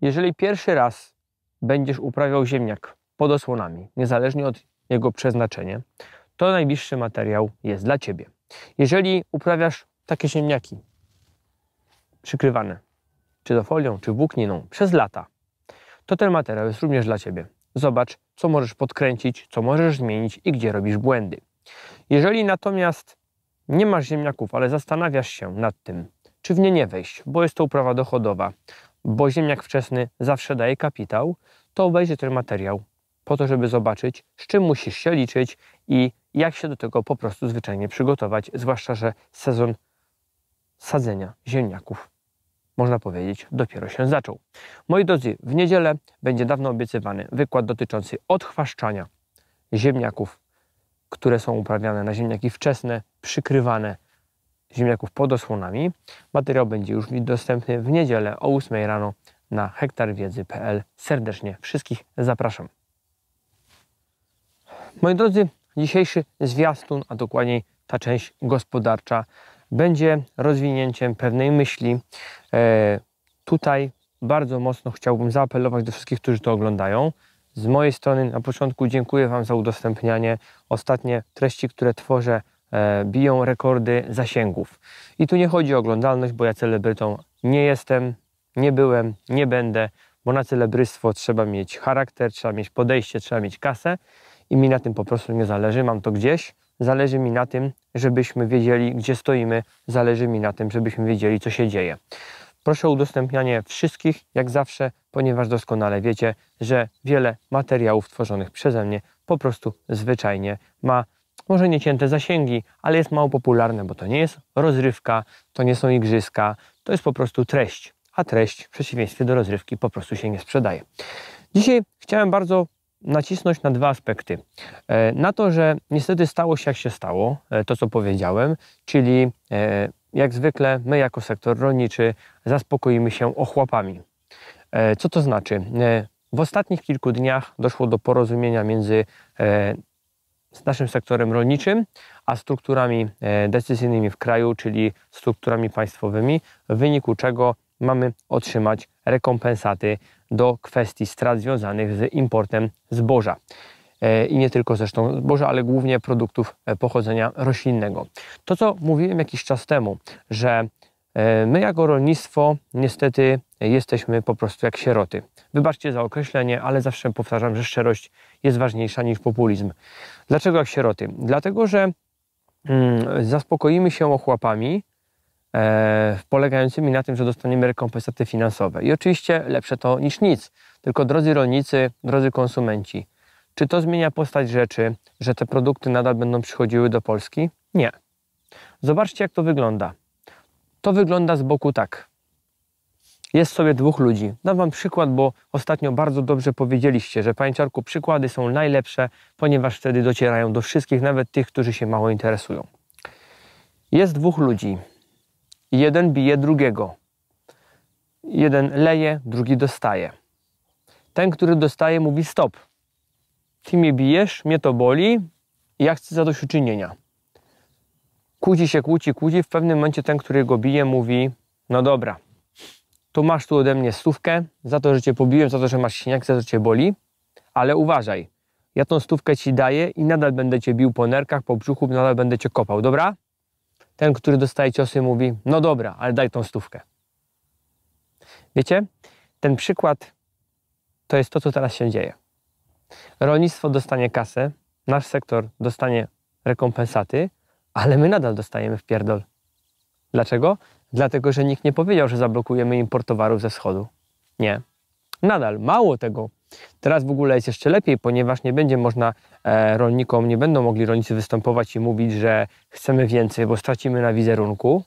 Jeżeli pierwszy raz będziesz uprawiał ziemniak pod osłonami, niezależnie od jego przeznaczenia, to najbliższy materiał jest dla Ciebie. Jeżeli uprawiasz takie ziemniaki przykrywane czy to folią, czy włókniną przez lata, to ten materiał jest również dla Ciebie. Zobacz, co możesz podkręcić, co możesz zmienić i gdzie robisz błędy. Jeżeli natomiast nie masz ziemniaków, ale zastanawiasz się nad tym, czy w nie nie wejść, bo jest to uprawa dochodowa, bo ziemniak wczesny zawsze daje kapitał, to obejrzyj ten materiał po to, żeby zobaczyć, z czym musisz się liczyć i jak się do tego po prostu zwyczajnie przygotować, zwłaszcza, że sezon sadzenia ziemniaków, można powiedzieć, dopiero się zaczął. Moi drodzy, w niedzielę będzie dawno obiecywany wykład dotyczący odchwaszczania ziemniaków, które są uprawiane na ziemniaki wczesne, przykrywane ziemniaków pod osłonami. Materiał będzie już dostępny w niedzielę o 8 rano na hektarwiedzy.pl. Serdecznie wszystkich zapraszam. Moi drodzy, dzisiejszy zwiastun, a dokładniej ta część gospodarcza, będzie rozwinięciem pewnej myśli. E, tutaj bardzo mocno chciałbym zaapelować do wszystkich, którzy to oglądają. Z mojej strony na początku dziękuję Wam za udostępnianie. Ostatnie treści, które tworzę, E, biją rekordy zasięgów. I tu nie chodzi o oglądalność, bo ja celebrytą nie jestem, nie byłem, nie będę, bo na celebrystwo trzeba mieć charakter, trzeba mieć podejście, trzeba mieć kasę i mi na tym po prostu nie zależy, mam to gdzieś. Zależy mi na tym, żebyśmy wiedzieli, gdzie stoimy, zależy mi na tym, żebyśmy wiedzieli, co się dzieje. Proszę o udostępnianie wszystkich, jak zawsze, ponieważ doskonale wiecie, że wiele materiałów tworzonych przeze mnie po prostu zwyczajnie ma może niecięte zasięgi, ale jest mało popularne, bo to nie jest rozrywka, to nie są igrzyska, to jest po prostu treść, a treść w przeciwieństwie do rozrywki po prostu się nie sprzedaje. Dzisiaj chciałem bardzo nacisnąć na dwa aspekty. E, na to, że niestety stało się jak się stało, e, to co powiedziałem, czyli e, jak zwykle my jako sektor rolniczy zaspokoimy się ochłapami. Co to znaczy? W ostatnich kilku dniach doszło do porozumienia między z naszym sektorem rolniczym, a strukturami e, decyzyjnymi w kraju, czyli strukturami państwowymi, w wyniku czego mamy otrzymać rekompensaty do kwestii strat związanych z importem zboża. E, I nie tylko zresztą zboża, ale głównie produktów e, pochodzenia roślinnego. To, co mówiłem jakiś czas temu, że E, my jako rolnictwo niestety jesteśmy po prostu jak sieroty. Wybaczcie za określenie, ale zawsze powtarzam, że szczerość jest ważniejsza niż populizm. Dlaczego jak sieroty? Dlatego, że mm, zaspokoimy się ochłapami e, polegającymi na tym, że dostaniemy rekompensaty finansowe. I oczywiście lepsze to niż nic. Tylko drodzy rolnicy, drodzy konsumenci, czy to zmienia postać rzeczy, że te produkty nadal będą przychodziły do Polski? Nie. Zobaczcie, jak to wygląda. To wygląda z boku tak. Jest sobie dwóch ludzi. Dam Wam przykład, bo ostatnio bardzo dobrze powiedzieliście, że panie pajęciarku przykłady są najlepsze, ponieważ wtedy docierają do wszystkich, nawet tych, którzy się mało interesują. Jest dwóch ludzi. Jeden bije drugiego. Jeden leje, drugi dostaje. Ten, który dostaje, mówi stop. Ty mnie bijesz, mnie to boli, ja chcę zadośćuczynienia kłóci się, kłóci, kłóci. W pewnym momencie ten, który go bije, mówi: No dobra, to masz tu ode mnie stówkę za to, że cię pobiłem, za to, że masz siniak, za to, że cię boli, ale uważaj, ja tą stówkę ci daję i nadal będę cię bił po nerkach, po brzuchu, nadal będę cię kopał, dobra? Ten, który dostaje ciosy, mówi: No dobra, ale daj tą stówkę. Wiecie, ten przykład to jest to, co teraz się dzieje. Rolnictwo dostanie kasę, nasz sektor dostanie rekompensaty, ale my nadal dostajemy w pierdol. Dlaczego? Dlatego, że nikt nie powiedział, że zablokujemy import towarów ze wschodu. Nie. Nadal, mało tego. Teraz w ogóle jest jeszcze lepiej, ponieważ nie będzie można e, rolnikom, nie będą mogli rolnicy występować i mówić, że chcemy więcej, bo stracimy na wizerunku.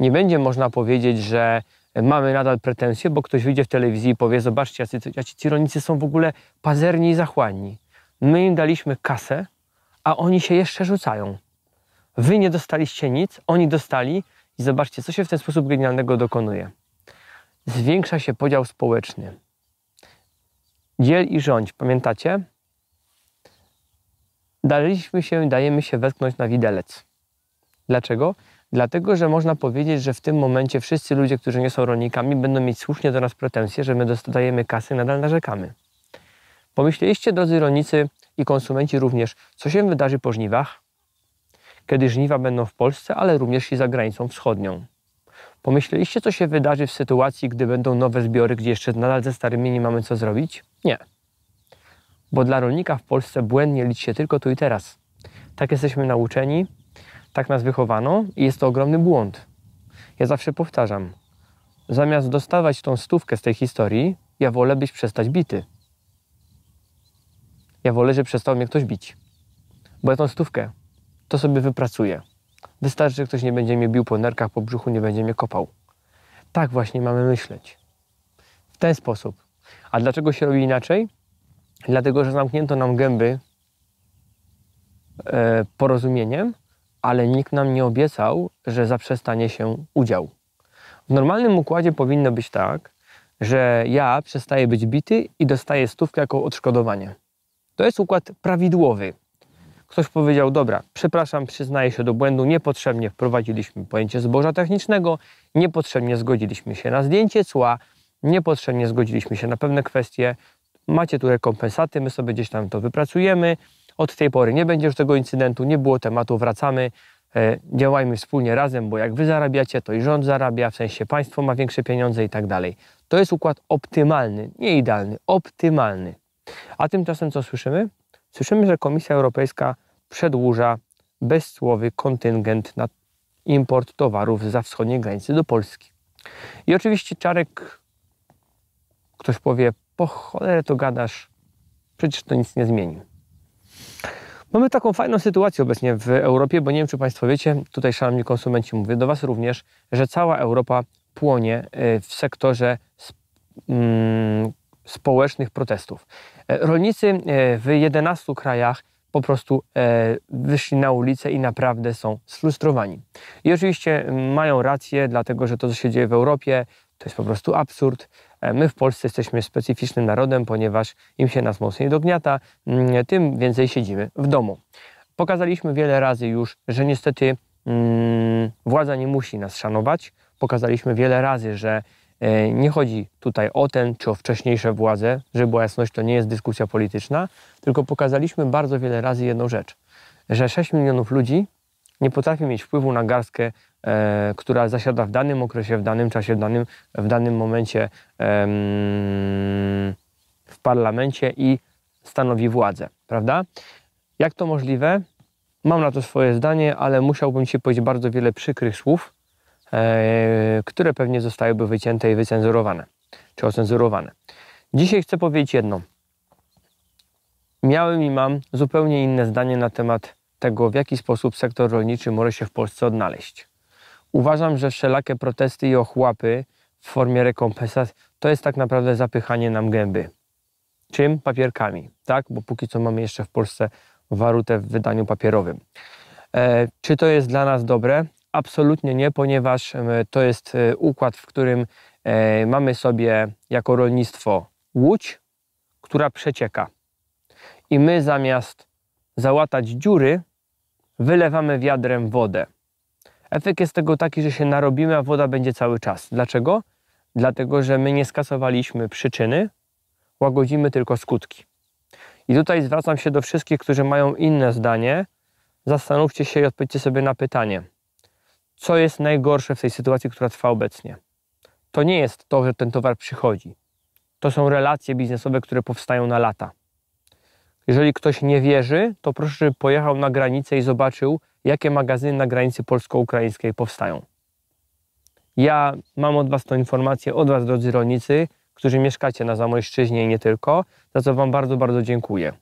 Nie będzie można powiedzieć, że mamy nadal pretensje, bo ktoś wyjdzie w telewizji i powie, zobaczcie, jacy, jacy ci rolnicy są w ogóle pazerni i zachłanni. My im daliśmy kasę, a oni się jeszcze rzucają. Wy nie dostaliście nic, oni dostali i zobaczcie, co się w ten sposób genialnego dokonuje. Zwiększa się podział społeczny. Dziel i rządź, pamiętacie? Daliśmy się, dajemy się wetknąć na widelec. Dlaczego? Dlatego, że można powiedzieć, że w tym momencie wszyscy ludzie, którzy nie są rolnikami, będą mieć słusznie do nas pretensje, że my dostajemy kasy, nadal narzekamy. Pomyśleliście, drodzy rolnicy i konsumenci również, co się wydarzy po żniwach? kiedy żniwa będą w Polsce, ale również i za granicą wschodnią. Pomyśleliście, co się wydarzy w sytuacji, gdy będą nowe zbiory, gdzie jeszcze nadal ze starymi nie mamy co zrobić? Nie. Bo dla rolnika w Polsce błędnie liczy się tylko tu i teraz. Tak jesteśmy nauczeni, tak nas wychowano i jest to ogromny błąd. Ja zawsze powtarzam, zamiast dostawać tą stówkę z tej historii, ja wolę być przestać bity. Ja wolę, że przestał mnie ktoś bić. Bo ja tą stówkę to sobie wypracuję. Wystarczy, że ktoś nie będzie mnie bił po nerkach, po brzuchu, nie będzie mnie kopał. Tak właśnie mamy myśleć. W ten sposób. A dlaczego się robi inaczej? Dlatego, że zamknięto nam gęby e, porozumieniem, ale nikt nam nie obiecał, że zaprzestanie się udział. W normalnym układzie powinno być tak, że ja przestaję być bity i dostaję stówkę jako odszkodowanie. To jest układ prawidłowy. Ktoś powiedział, dobra, przepraszam, przyznaję się do błędu, niepotrzebnie wprowadziliśmy pojęcie zboża technicznego, niepotrzebnie zgodziliśmy się na zdjęcie cła, niepotrzebnie zgodziliśmy się na pewne kwestie, macie tu rekompensaty, my sobie gdzieś tam to wypracujemy, od tej pory nie będzie już tego incydentu, nie było tematu, wracamy, e, działajmy wspólnie razem, bo jak wy zarabiacie, to i rząd zarabia, w sensie państwo ma większe pieniądze i tak dalej. To jest układ optymalny, nie idealny, optymalny. A tymczasem co słyszymy? Słyszymy, że Komisja Europejska przedłuża bezcłowy kontyngent na import towarów za wschodniej granicy do Polski. I oczywiście Czarek, ktoś powie, po cholerę to gadasz, przecież to nic nie zmieni. Mamy taką fajną sytuację obecnie w Europie, bo nie wiem, czy Państwo wiecie, tutaj szanowni konsumenci, mówię do Was również, że cała Europa płonie y, w sektorze mm, społecznych protestów. E, rolnicy e, w 11 krajach po prostu e, wyszli na ulicę i naprawdę są sfrustrowani. I oczywiście mają rację, dlatego że to, co się dzieje w Europie, to jest po prostu absurd. My w Polsce jesteśmy specyficznym narodem, ponieważ im się nas mocniej dogniata, tym więcej siedzimy w domu. Pokazaliśmy wiele razy już, że niestety władza nie musi nas szanować. Pokazaliśmy wiele razy, że E, nie chodzi tutaj o ten czy o wcześniejsze władze, żeby była jasność, to nie jest dyskusja polityczna, tylko pokazaliśmy bardzo wiele razy jedną rzecz, że 6 milionów ludzi nie potrafi mieć wpływu na garstkę, e, która zasiada w danym okresie, w danym czasie, w danym, w danym momencie e, w parlamencie i stanowi władzę, prawda? Jak to możliwe? Mam na to swoje zdanie, ale musiałbym się powiedzieć bardzo wiele przykrych słów, E, które pewnie zostałyby wycięte i wycenzurowane, czy ocenzurowane. Dzisiaj chcę powiedzieć jedno. Miałem i mam zupełnie inne zdanie na temat tego, w jaki sposób sektor rolniczy może się w Polsce odnaleźć. Uważam, że wszelakie protesty i ochłapy w formie rekompensat to jest tak naprawdę zapychanie nam gęby. Czym? Papierkami, tak? Bo póki co mamy jeszcze w Polsce warutę w wydaniu papierowym. E, czy to jest dla nas dobre? Absolutnie nie, ponieważ to jest e, układ, w którym e, mamy sobie jako rolnictwo łódź, która przecieka. I my zamiast załatać dziury, wylewamy wiadrem wodę. Efekt jest tego taki, że się narobimy, a woda będzie cały czas. Dlaczego? Dlatego, że my nie skasowaliśmy przyczyny, łagodzimy tylko skutki. I tutaj zwracam się do wszystkich, którzy mają inne zdanie. Zastanówcie się i odpowiedzcie sobie na pytanie – co jest najgorsze w tej sytuacji, która trwa obecnie. To nie jest to, że ten towar przychodzi. To są relacje biznesowe, które powstają na lata. Jeżeli ktoś nie wierzy, to proszę, żeby pojechał na granicę i zobaczył, jakie magazyny na granicy polsko-ukraińskiej powstają. Ja mam od Was tą informację, od Was, drodzy rolnicy, którzy mieszkacie na Zamojszczyźnie i nie tylko, za co Wam bardzo, bardzo dziękuję.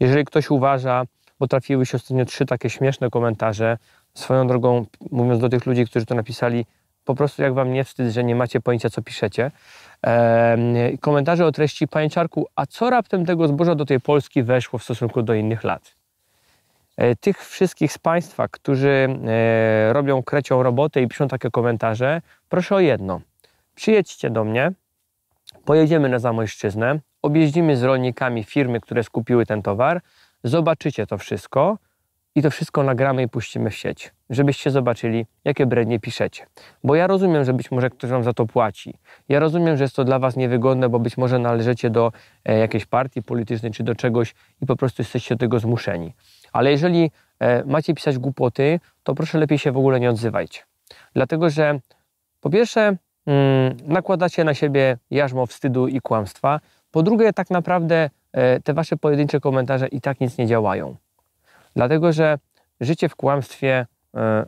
Jeżeli ktoś uważa, bo trafiły się ostatnio trzy takie śmieszne komentarze, Swoją drogą, mówiąc do tych ludzi, którzy to napisali, po prostu jak wam nie wstyd, że nie macie pojęcia, co piszecie. komentarze o treści pajęczarku, a co raptem tego zboża do tej Polski weszło w stosunku do innych lat? E, tych wszystkich z Państwa, którzy e, robią krecią robotę i piszą takie komentarze, proszę o jedno. Przyjedźcie do mnie, pojedziemy na Zamojszczyznę, objeździmy z rolnikami firmy, które skupiły ten towar, zobaczycie to wszystko, i to wszystko nagramy i puścimy w sieć, żebyście zobaczyli, jakie brednie piszecie. Bo ja rozumiem, że być może ktoś wam za to płaci. Ja rozumiem, że jest to dla was niewygodne, bo być może należycie do e, jakiejś partii politycznej czy do czegoś i po prostu jesteście do tego zmuszeni. Ale jeżeli e, macie pisać głupoty, to proszę lepiej się w ogóle nie odzywajcie. Dlatego, że po pierwsze mm, nakładacie na siebie jarzmo wstydu i kłamstwa, po drugie tak naprawdę e, te wasze pojedyncze komentarze i tak nic nie działają. Dlatego, że życie w kłamstwie, e,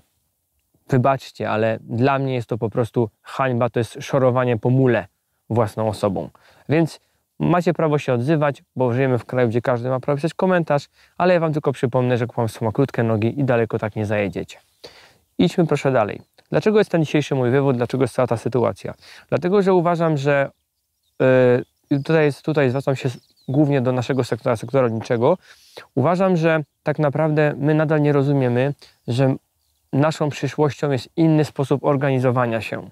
wybaczcie, ale dla mnie jest to po prostu hańba, to jest szorowanie po mule własną osobą. Więc macie prawo się odzywać, bo żyjemy w kraju, gdzie każdy ma prawo pisać komentarz, ale ja Wam tylko przypomnę, że kłamstwo ma krótkie nogi i daleko tak nie zajedziecie. Idźmy proszę dalej. Dlaczego jest ten dzisiejszy mój wywód, dlaczego jest cała ta sytuacja? Dlatego, że uważam, że e, tutaj, jest, tutaj zwracam się głównie do naszego sektora, sektora rolniczego, Uważam, że tak naprawdę my nadal nie rozumiemy, że naszą przyszłością jest inny sposób organizowania się.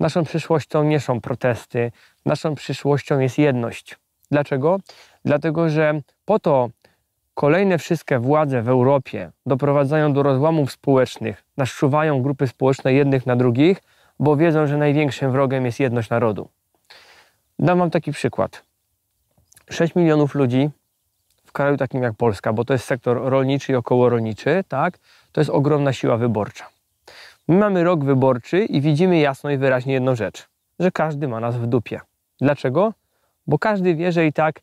Naszą przyszłością nie są protesty, naszą przyszłością jest jedność. Dlaczego? Dlatego, że po to kolejne wszystkie władze w Europie doprowadzają do rozłamów społecznych, naszczuwają grupy społeczne jednych na drugich, bo wiedzą, że największym wrogiem jest jedność narodu. Dam Wam taki przykład. 6 milionów ludzi w kraju takim jak Polska, bo to jest sektor rolniczy i okołorolniczy, tak, to jest ogromna siła wyborcza. My mamy rok wyborczy i widzimy jasno i wyraźnie jedną rzecz, że każdy ma nas w dupie. Dlaczego? Bo każdy wie, że i tak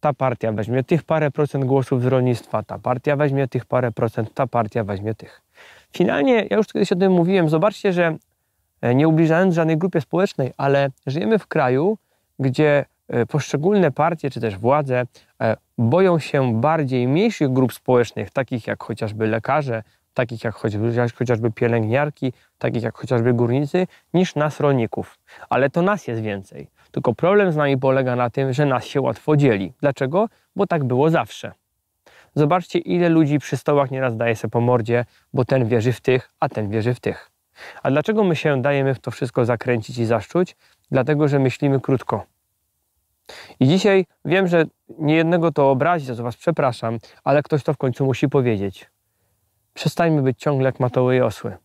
ta partia weźmie tych parę procent głosów z rolnictwa, ta partia weźmie tych parę procent, ta partia weźmie tych. Finalnie, ja już kiedyś o tym mówiłem, zobaczcie, że e, nie ubliżając żadnej grupie społecznej, ale żyjemy w kraju, gdzie e, poszczególne partie czy też władze E, boją się bardziej mniejszych grup społecznych, takich jak chociażby lekarze, takich jak chociażby pielęgniarki, takich jak chociażby górnicy, niż nas rolników. Ale to nas jest więcej. Tylko problem z nami polega na tym, że nas się łatwo dzieli. Dlaczego? Bo tak było zawsze. Zobaczcie, ile ludzi przy stołach nieraz daje się po mordzie, bo ten wierzy w tych, a ten wierzy w tych. A dlaczego my się dajemy w to wszystko zakręcić i zaszczuć? Dlatego, że myślimy krótko. I dzisiaj wiem, że niejednego to obrazi, za co Was przepraszam, ale ktoś to w końcu musi powiedzieć. Przestańmy być ciągle jak matoły i osły.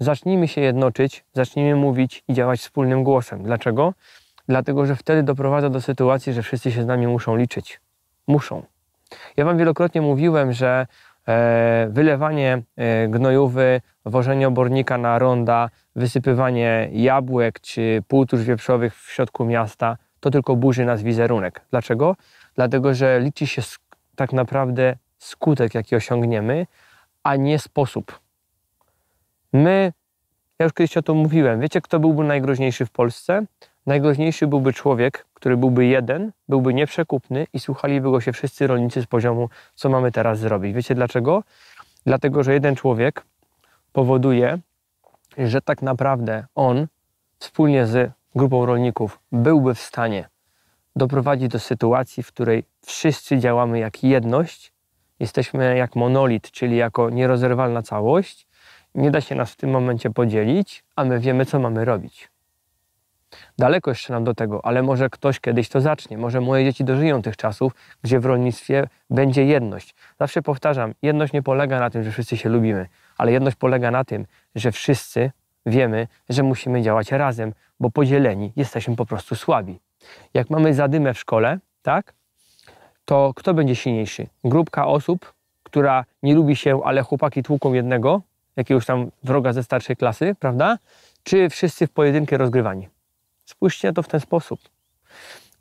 Zacznijmy się jednoczyć, zacznijmy mówić i działać wspólnym głosem. Dlaczego? Dlatego, że wtedy doprowadza do sytuacji, że wszyscy się z nami muszą liczyć. Muszą. Ja Wam wielokrotnie mówiłem, że e, wylewanie e, gnojówy, wożenie obornika na ronda, wysypywanie jabłek czy półtusz wieprzowych w środku miasta to tylko burzy nas wizerunek. Dlaczego? Dlatego, że liczy się tak naprawdę skutek, jaki osiągniemy, a nie sposób. My, ja już kiedyś o tym mówiłem, wiecie, kto byłby najgroźniejszy w Polsce? Najgroźniejszy byłby człowiek, który byłby jeden, byłby nieprzekupny i słuchaliby go się wszyscy rolnicy z poziomu, co mamy teraz zrobić. Wiecie dlaczego? Dlatego, że jeden człowiek powoduje, że tak naprawdę on wspólnie z grupą rolników byłby w stanie doprowadzić do sytuacji, w której wszyscy działamy jak jedność, jesteśmy jak monolit, czyli jako nierozerwalna całość, nie da się nas w tym momencie podzielić, a my wiemy, co mamy robić. Daleko jeszcze nam do tego, ale może ktoś kiedyś to zacznie, może moje dzieci dożyją tych czasów, gdzie w rolnictwie będzie jedność. Zawsze powtarzam, jedność nie polega na tym, że wszyscy się lubimy, ale jedność polega na tym, że wszyscy wiemy, że musimy działać razem, bo podzieleni jesteśmy po prostu słabi. Jak mamy zadymę w szkole, tak, to kto będzie silniejszy? Grupka osób, która nie lubi się, ale chłopaki tłuką jednego, jakiegoś tam wroga ze starszej klasy, prawda? Czy wszyscy w pojedynkę rozgrywani? Spójrzcie na to w ten sposób.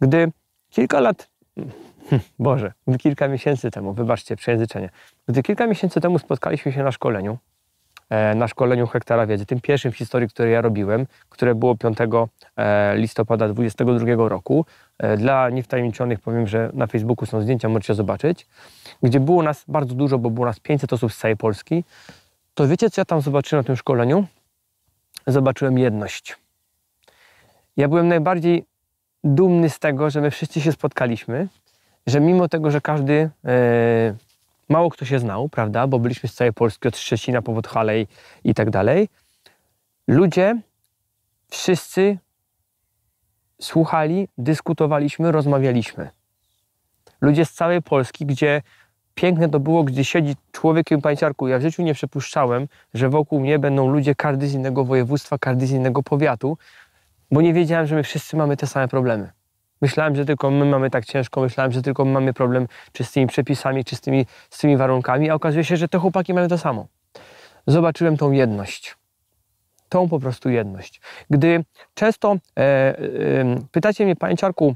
Gdy kilka lat, hmm, Boże, gdy kilka miesięcy temu, wybaczcie przejęzyczenie, gdy kilka miesięcy temu spotkaliśmy się na szkoleniu, E, na szkoleniu Hektara Wiedzy, tym pierwszym w historii, które ja robiłem, które było 5 e, listopada 2022 roku. E, dla niewtajemniczonych powiem, że na Facebooku są zdjęcia, możecie zobaczyć, gdzie było nas bardzo dużo, bo było nas 500 osób z całej Polski. To wiecie, co ja tam zobaczyłem na tym szkoleniu? Zobaczyłem jedność. Ja byłem najbardziej dumny z tego, że my wszyscy się spotkaliśmy, że mimo tego, że każdy mało kto się znał, prawda, bo byliśmy z całej Polski, od Szczecina po Podhalej i tak dalej. Ludzie, wszyscy słuchali, dyskutowaliśmy, rozmawialiśmy. Ludzie z całej Polski, gdzie piękne to było, gdzie siedzi człowiekiem pańciarku. Ja w życiu nie przypuszczałem, że wokół mnie będą ludzie każdy z innego województwa, każdy z innego powiatu, bo nie wiedziałem, że my wszyscy mamy te same problemy. Myślałem, że tylko my mamy tak ciężko, myślałem, że tylko my mamy problem czy z tymi przepisami, czy z tymi, z tymi warunkami, a okazuje się, że te chłopaki mają to samo. Zobaczyłem tą jedność. Tą po prostu jedność. Gdy często e, e, pytacie mnie, panie Czarku,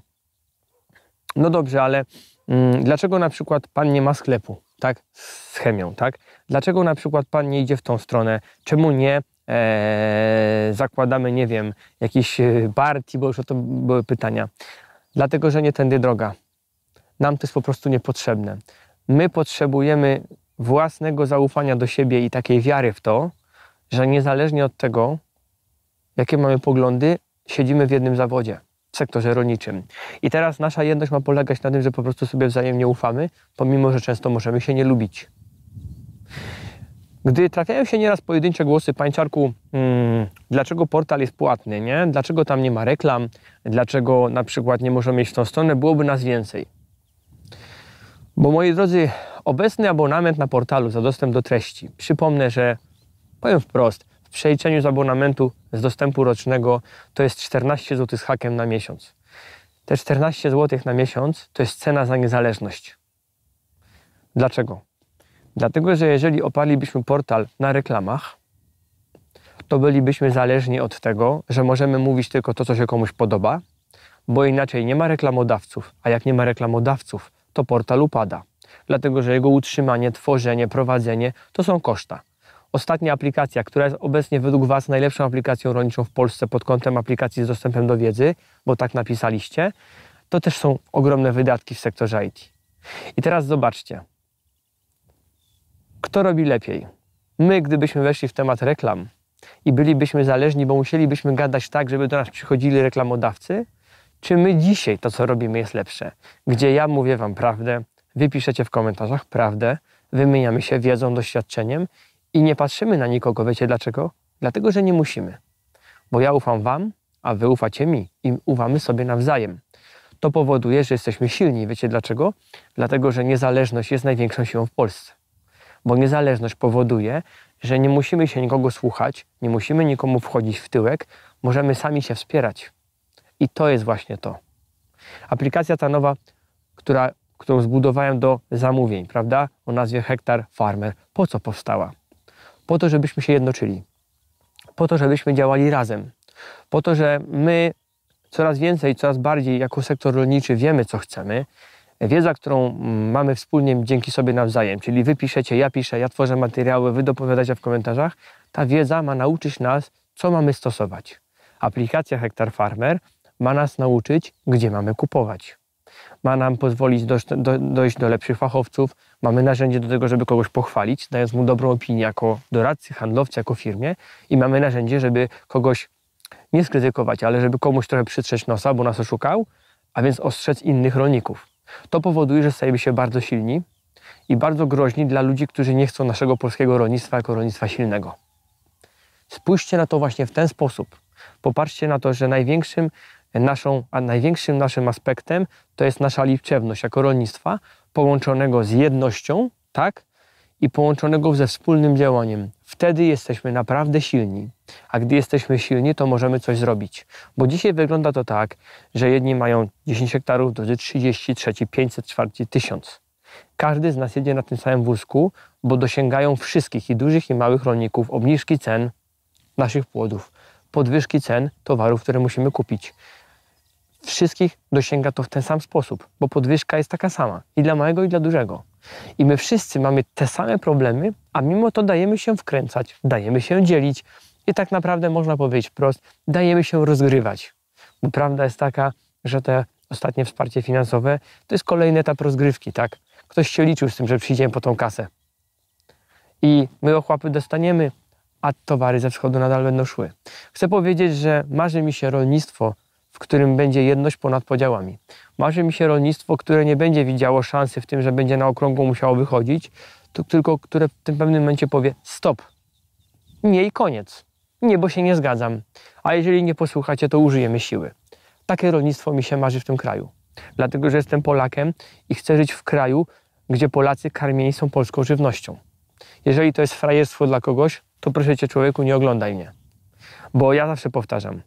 no dobrze, ale mm, dlaczego na przykład pan nie ma sklepu, tak, z chemią, tak? Dlaczego na przykład pan nie idzie w tą stronę? Czemu nie e, zakładamy, nie wiem, jakiś partii, e, bo już o to były pytania dlatego że nie tędy droga. Nam to jest po prostu niepotrzebne. My potrzebujemy własnego zaufania do siebie i takiej wiary w to, że niezależnie od tego, jakie mamy poglądy, siedzimy w jednym zawodzie, w sektorze rolniczym. I teraz nasza jedność ma polegać na tym, że po prostu sobie wzajemnie ufamy, pomimo że często możemy się nie lubić. Gdy trafiają się nieraz pojedyncze głosy, pańczarku, hmm, dlaczego portal jest płatny, nie? dlaczego tam nie ma reklam, dlaczego na przykład nie możemy mieć w tą stronę, byłoby nas więcej. Bo moi drodzy, obecny abonament na portalu za dostęp do treści, przypomnę, że powiem wprost, w przeliczeniu z abonamentu z dostępu rocznego to jest 14 zł z hakiem na miesiąc. Te 14 zł na miesiąc to jest cena za niezależność. Dlaczego? Dlatego, że jeżeli oparlibyśmy portal na reklamach, to bylibyśmy zależni od tego, że możemy mówić tylko to, co się komuś podoba, bo inaczej nie ma reklamodawców, a jak nie ma reklamodawców, to portal upada. Dlatego, że jego utrzymanie, tworzenie, prowadzenie to są koszta. Ostatnia aplikacja, która jest obecnie według Was najlepszą aplikacją rolniczą w Polsce pod kątem aplikacji z dostępem do wiedzy, bo tak napisaliście, to też są ogromne wydatki w sektorze IT. I teraz zobaczcie, kto robi lepiej. My, gdybyśmy weszli w temat reklam i bylibyśmy zależni, bo musielibyśmy gadać tak, żeby do nas przychodzili reklamodawcy, czy my dzisiaj to, co robimy, jest lepsze? Gdzie ja mówię Wam prawdę, Wy piszecie w komentarzach prawdę, wymieniamy się wiedzą, doświadczeniem i nie patrzymy na nikogo. Wiecie dlaczego? Dlatego, że nie musimy. Bo ja ufam Wam, a Wy ufacie mi i ufamy sobie nawzajem. To powoduje, że jesteśmy silni. Wiecie dlaczego? Dlatego, że niezależność jest największą siłą w Polsce bo niezależność powoduje, że nie musimy się nikogo słuchać, nie musimy nikomu wchodzić w tyłek, możemy sami się wspierać. I to jest właśnie to. Aplikacja ta nowa, która, którą zbudowałem do zamówień, prawda, o nazwie Hektar Farmer, po co powstała? Po to, żebyśmy się jednoczyli, po to, żebyśmy działali razem, po to, że my coraz więcej, coraz bardziej jako sektor rolniczy wiemy, co chcemy, wiedza, którą mamy wspólnie dzięki sobie nawzajem, czyli wy piszecie, ja piszę, ja tworzę materiały, wy dopowiadacie w komentarzach, ta wiedza ma nauczyć nas, co mamy stosować. Aplikacja Hektar Farmer ma nas nauczyć, gdzie mamy kupować. Ma nam pozwolić do, dojść do lepszych fachowców, mamy narzędzie do tego, żeby kogoś pochwalić, dając mu dobrą opinię jako doradcy, handlowcy, jako firmie i mamy narzędzie, żeby kogoś nie skrytykować, ale żeby komuś trochę przytrzeć nosa, bo nas oszukał, a więc ostrzec innych rolników. To powoduje, że stajemy się bardzo silni i bardzo groźni dla ludzi, którzy nie chcą naszego polskiego rolnictwa jako rolnictwa silnego. Spójrzcie na to właśnie w ten sposób. Popatrzcie na to, że największym naszą, a największym naszym aspektem to jest nasza liczebność jako rolnictwa połączonego z jednością, tak, i połączonego ze wspólnym działaniem. Wtedy jesteśmy naprawdę silni. A gdy jesteśmy silni, to możemy coś zrobić. Bo dzisiaj wygląda to tak, że jedni mają 10 hektarów, drudzy 30, trzeci 500, czwarci 1000. Każdy z nas jedzie na tym samym wózku, bo dosięgają wszystkich i dużych i małych rolników obniżki cen naszych płodów, podwyżki cen towarów, które musimy kupić. Wszystkich dosięga to w ten sam sposób, bo podwyżka jest taka sama i dla małego i dla dużego. I my wszyscy mamy te same problemy, a mimo to dajemy się wkręcać, dajemy się dzielić i tak naprawdę można powiedzieć wprost, dajemy się rozgrywać. Bo prawda jest taka, że te ostatnie wsparcie finansowe to jest kolejny etap rozgrywki, tak? Ktoś się liczył z tym, że przyjdziemy po tą kasę. I my ochłapy dostaniemy, a towary ze wschodu nadal będą szły. Chcę powiedzieć, że marzy mi się rolnictwo w którym będzie jedność ponad podziałami. Marzy mi się rolnictwo, które nie będzie widziało szansy w tym, że będzie na okrągło musiało wychodzić, tylko które w tym pewnym momencie powie stop, nie i koniec. Nie, bo się nie zgadzam. A jeżeli nie posłuchacie, to użyjemy siły. Takie rolnictwo mi się marzy w tym kraju. Dlatego, że jestem Polakiem i chcę żyć w kraju, gdzie Polacy karmieni są polską żywnością. Jeżeli to jest frajerstwo dla kogoś, to proszę cię, człowieku, nie oglądaj mnie. Bo ja zawsze powtarzam,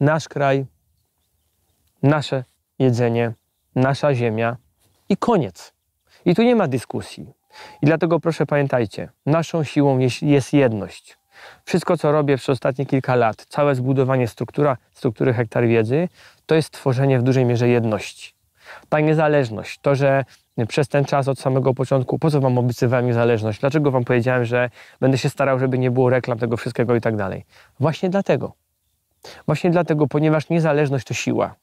nasz kraj, nasze jedzenie, nasza ziemia i koniec. I tu nie ma dyskusji. I dlatego proszę pamiętajcie, naszą siłą jest, jedność. Wszystko, co robię przez ostatnie kilka lat, całe zbudowanie struktura, struktury hektar wiedzy, to jest tworzenie w dużej mierze jedności. Ta niezależność, to, że przez ten czas od samego początku, po co wam obiecywałem niezależność, dlaczego wam powiedziałem, że będę się starał, żeby nie było reklam tego wszystkiego i tak dalej. Właśnie dlatego. Właśnie dlatego, ponieważ niezależność to siła.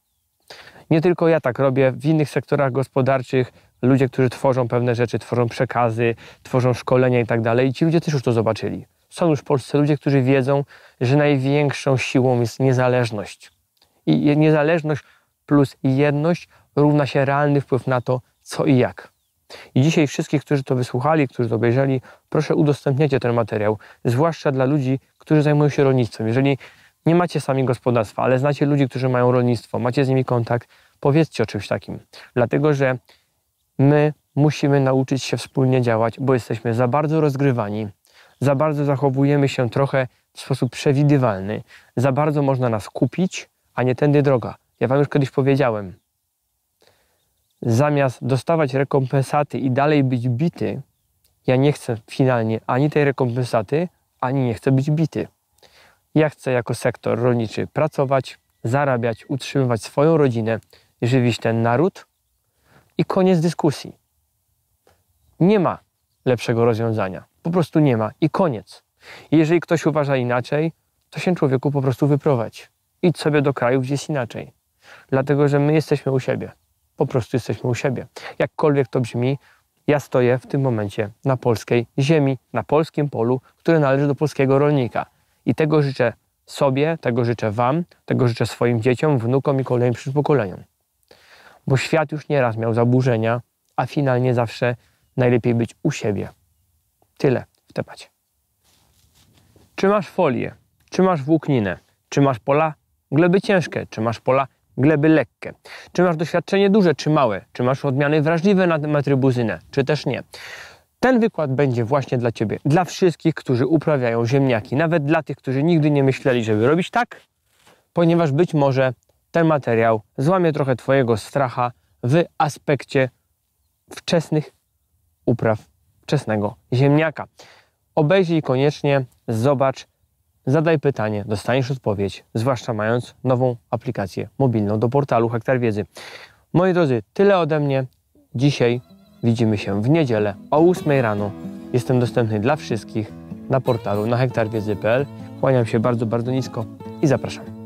Nie tylko ja tak robię, w innych sektorach gospodarczych ludzie, którzy tworzą pewne rzeczy, tworzą przekazy, tworzą szkolenia i tak dalej, i ci ludzie też już to zobaczyli. Są już w Polsce ludzie, którzy wiedzą, że największą siłą jest niezależność. I niezależność plus jedność równa się realny wpływ na to, co i jak. I dzisiaj wszystkich, którzy to wysłuchali, którzy to obejrzeli, proszę udostępniajcie ten materiał, zwłaszcza dla ludzi, którzy zajmują się rolnictwem. Jeżeli nie macie sami gospodarstwa, ale znacie ludzi, którzy mają rolnictwo, macie z nimi kontakt. Powiedzcie o czymś takim, dlatego że my musimy nauczyć się wspólnie działać, bo jesteśmy za bardzo rozgrywani, za bardzo zachowujemy się trochę w sposób przewidywalny, za bardzo można nas kupić, a nie tędy droga. Ja Wam już kiedyś powiedziałem, zamiast dostawać rekompensaty i dalej być bity, ja nie chcę finalnie ani tej rekompensaty, ani nie chcę być bity. Ja chcę jako sektor rolniczy pracować, zarabiać, utrzymywać swoją rodzinę, żywić ten naród i koniec dyskusji. Nie ma lepszego rozwiązania. Po prostu nie ma i koniec. Jeżeli ktoś uważa inaczej, to się człowieku po prostu wyprowadź. Idź sobie do kraju, gdzie jest inaczej. Dlatego, że my jesteśmy u siebie. Po prostu jesteśmy u siebie. Jakkolwiek to brzmi, ja stoję w tym momencie na polskiej ziemi, na polskim polu, które należy do polskiego rolnika. I tego życzę sobie, tego życzę Wam, tego życzę swoim dzieciom, wnukom i kolejnym pokoleniom. Bo świat już nieraz miał zaburzenia, a finalnie zawsze najlepiej być u siebie. Tyle w temacie. Czy masz folię? Czy masz włókninę? Czy masz pola gleby ciężkie? Czy masz pola gleby lekkie? Czy masz doświadczenie duże czy małe? Czy masz odmiany wrażliwe na metrybuzynę, czy też nie? Ten wykład będzie właśnie dla Ciebie, dla wszystkich, którzy uprawiają ziemniaki, nawet dla tych, którzy nigdy nie myśleli, żeby robić tak, ponieważ być może ten materiał złamie trochę Twojego stracha w aspekcie wczesnych upraw wczesnego ziemniaka. Obejrzyj koniecznie, zobacz, zadaj pytanie, dostaniesz odpowiedź, zwłaszcza mając nową aplikację mobilną do portalu Hektar Wiedzy. Moi drodzy, tyle ode mnie dzisiaj. Widzimy się w niedzielę o 8 rano. Jestem dostępny dla wszystkich na portalu na hektarwiedzy.pl. Kłaniam się bardzo, bardzo nisko i zapraszam.